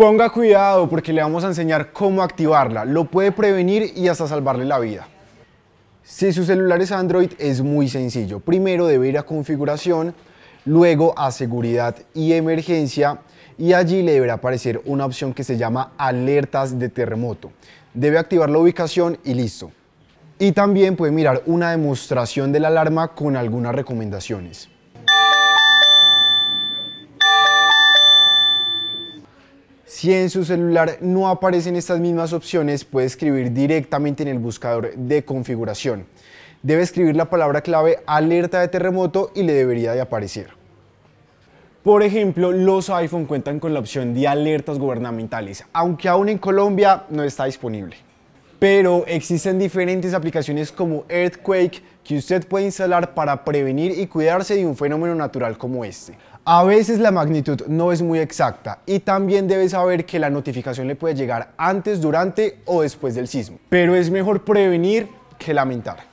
Ponga cuidado porque le vamos a enseñar cómo activarla. Lo puede prevenir y hasta salvarle la vida. Si su celular es Android es muy sencillo. Primero debe ir a configuración, luego a seguridad y emergencia y allí le deberá aparecer una opción que se llama alertas de terremoto. Debe activar la ubicación y listo. Y también puede mirar una demostración de la alarma con algunas recomendaciones. Si en su celular no aparecen estas mismas opciones, puede escribir directamente en el buscador de configuración. Debe escribir la palabra clave alerta de terremoto y le debería de aparecer. Por ejemplo, los iPhone cuentan con la opción de alertas gubernamentales, aunque aún en Colombia no está disponible pero existen diferentes aplicaciones como Earthquake que usted puede instalar para prevenir y cuidarse de un fenómeno natural como este. A veces la magnitud no es muy exacta y también debe saber que la notificación le puede llegar antes, durante o después del sismo. Pero es mejor prevenir que lamentar.